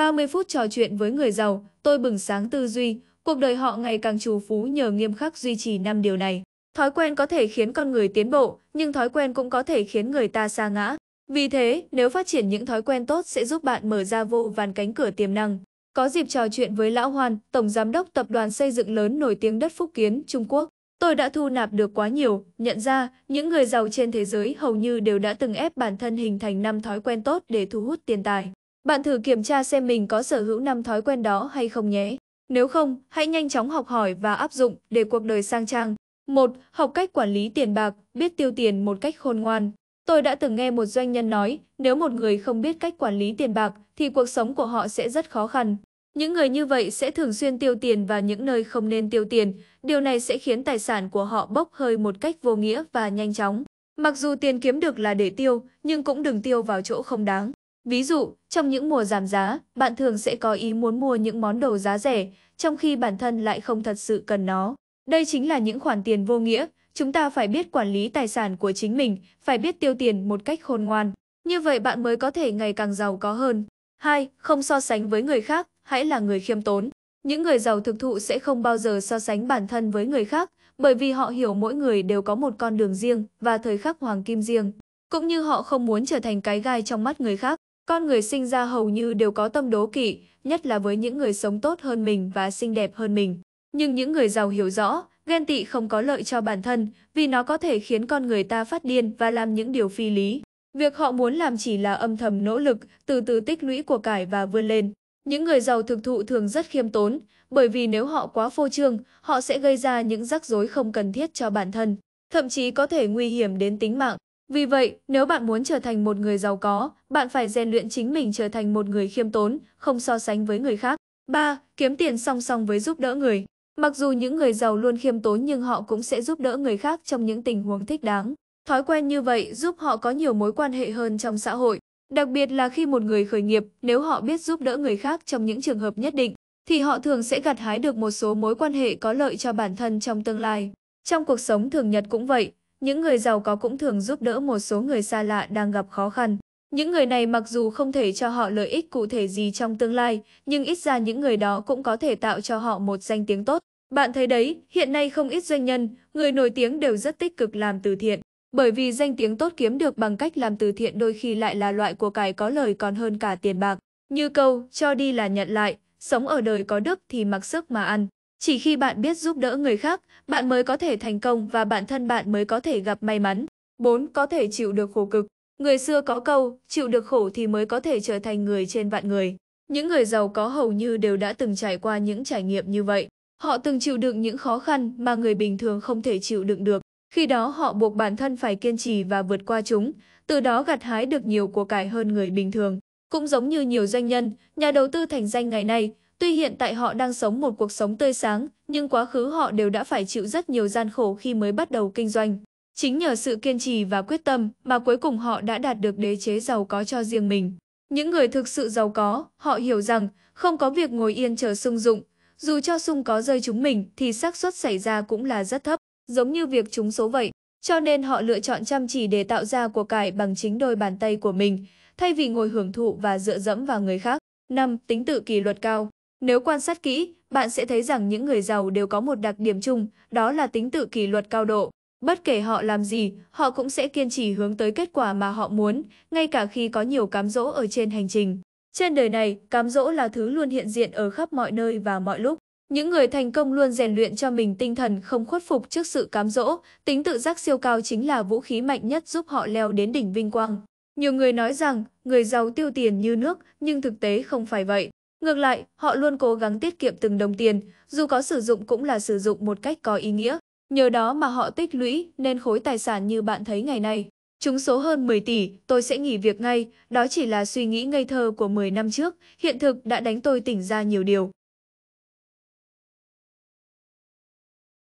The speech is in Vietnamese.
30 phút trò chuyện với người giàu, tôi bừng sáng tư duy, cuộc đời họ ngày càng trù phú nhờ nghiêm khắc duy trì năm điều này. Thói quen có thể khiến con người tiến bộ, nhưng thói quen cũng có thể khiến người ta sa ngã. Vì thế, nếu phát triển những thói quen tốt sẽ giúp bạn mở ra vô vàn cánh cửa tiềm năng. Có dịp trò chuyện với Lão Hoan, Tổng Giám đốc Tập đoàn Xây dựng lớn nổi tiếng đất Phúc Kiến, Trung Quốc. Tôi đã thu nạp được quá nhiều, nhận ra những người giàu trên thế giới hầu như đều đã từng ép bản thân hình thành năm thói quen tốt để thu hút tiền tài. Bạn thử kiểm tra xem mình có sở hữu năm thói quen đó hay không nhé. Nếu không, hãy nhanh chóng học hỏi và áp dụng để cuộc đời sang trang. 1. Học cách quản lý tiền bạc, biết tiêu tiền một cách khôn ngoan. Tôi đã từng nghe một doanh nhân nói, nếu một người không biết cách quản lý tiền bạc thì cuộc sống của họ sẽ rất khó khăn. Những người như vậy sẽ thường xuyên tiêu tiền vào những nơi không nên tiêu tiền, điều này sẽ khiến tài sản của họ bốc hơi một cách vô nghĩa và nhanh chóng. Mặc dù tiền kiếm được là để tiêu, nhưng cũng đừng tiêu vào chỗ không đáng. Ví dụ, trong những mùa giảm giá, bạn thường sẽ có ý muốn mua những món đồ giá rẻ, trong khi bản thân lại không thật sự cần nó. Đây chính là những khoản tiền vô nghĩa, chúng ta phải biết quản lý tài sản của chính mình, phải biết tiêu tiền một cách khôn ngoan. Như vậy bạn mới có thể ngày càng giàu có hơn. 2. Không so sánh với người khác, hãy là người khiêm tốn. Những người giàu thực thụ sẽ không bao giờ so sánh bản thân với người khác, bởi vì họ hiểu mỗi người đều có một con đường riêng và thời khắc hoàng kim riêng. Cũng như họ không muốn trở thành cái gai trong mắt người khác. Con người sinh ra hầu như đều có tâm đố kỵ, nhất là với những người sống tốt hơn mình và xinh đẹp hơn mình. Nhưng những người giàu hiểu rõ, ghen tị không có lợi cho bản thân, vì nó có thể khiến con người ta phát điên và làm những điều phi lý. Việc họ muốn làm chỉ là âm thầm nỗ lực, từ từ tích lũy của cải và vươn lên. Những người giàu thực thụ thường rất khiêm tốn, bởi vì nếu họ quá phô trương, họ sẽ gây ra những rắc rối không cần thiết cho bản thân, thậm chí có thể nguy hiểm đến tính mạng. Vì vậy, nếu bạn muốn trở thành một người giàu có, bạn phải rèn luyện chính mình trở thành một người khiêm tốn, không so sánh với người khác. 3. Kiếm tiền song song với giúp đỡ người. Mặc dù những người giàu luôn khiêm tốn nhưng họ cũng sẽ giúp đỡ người khác trong những tình huống thích đáng. Thói quen như vậy giúp họ có nhiều mối quan hệ hơn trong xã hội. Đặc biệt là khi một người khởi nghiệp, nếu họ biết giúp đỡ người khác trong những trường hợp nhất định, thì họ thường sẽ gặt hái được một số mối quan hệ có lợi cho bản thân trong tương lai. Trong cuộc sống thường nhật cũng vậy, những người giàu có cũng thường giúp đỡ một số người xa lạ đang gặp khó khăn. Những người này mặc dù không thể cho họ lợi ích cụ thể gì trong tương lai, nhưng ít ra những người đó cũng có thể tạo cho họ một danh tiếng tốt. Bạn thấy đấy, hiện nay không ít doanh nhân, người nổi tiếng đều rất tích cực làm từ thiện. Bởi vì danh tiếng tốt kiếm được bằng cách làm từ thiện đôi khi lại là loại của cải có lời còn hơn cả tiền bạc. Như câu, cho đi là nhận lại, sống ở đời có đức thì mặc sức mà ăn. Chỉ khi bạn biết giúp đỡ người khác, bạn mới có thể thành công và bản thân bạn mới có thể gặp may mắn. 4. Có thể chịu được khổ cực. Người xưa có câu, chịu được khổ thì mới có thể trở thành người trên vạn người. Những người giàu có hầu như đều đã từng trải qua những trải nghiệm như vậy. Họ từng chịu đựng những khó khăn mà người bình thường không thể chịu đựng được. Khi đó họ buộc bản thân phải kiên trì và vượt qua chúng, từ đó gặt hái được nhiều của cải hơn người bình thường. Cũng giống như nhiều doanh nhân, nhà đầu tư thành danh ngày nay, Tuy hiện tại họ đang sống một cuộc sống tươi sáng, nhưng quá khứ họ đều đã phải chịu rất nhiều gian khổ khi mới bắt đầu kinh doanh. Chính nhờ sự kiên trì và quyết tâm mà cuối cùng họ đã đạt được đế chế giàu có cho riêng mình. Những người thực sự giàu có, họ hiểu rằng không có việc ngồi yên chờ sung dụng, dù cho sung có rơi chúng mình thì xác suất xảy ra cũng là rất thấp, giống như việc trúng số vậy. Cho nên họ lựa chọn chăm chỉ để tạo ra của cải bằng chính đôi bàn tay của mình, thay vì ngồi hưởng thụ và dựa dẫm vào người khác. 5. Tính tự kỷ luật cao nếu quan sát kỹ, bạn sẽ thấy rằng những người giàu đều có một đặc điểm chung, đó là tính tự kỷ luật cao độ. Bất kể họ làm gì, họ cũng sẽ kiên trì hướng tới kết quả mà họ muốn, ngay cả khi có nhiều cám dỗ ở trên hành trình. Trên đời này, cám dỗ là thứ luôn hiện diện ở khắp mọi nơi và mọi lúc. Những người thành công luôn rèn luyện cho mình tinh thần không khuất phục trước sự cám dỗ, tính tự giác siêu cao chính là vũ khí mạnh nhất giúp họ leo đến đỉnh vinh quang. Nhiều người nói rằng người giàu tiêu tiền như nước, nhưng thực tế không phải vậy. Ngược lại, họ luôn cố gắng tiết kiệm từng đồng tiền, dù có sử dụng cũng là sử dụng một cách có ý nghĩa. Nhờ đó mà họ tích lũy nên khối tài sản như bạn thấy ngày nay. chúng số hơn 10 tỷ, tôi sẽ nghỉ việc ngay, đó chỉ là suy nghĩ ngây thơ của 10 năm trước, hiện thực đã đánh tôi tỉnh ra nhiều điều.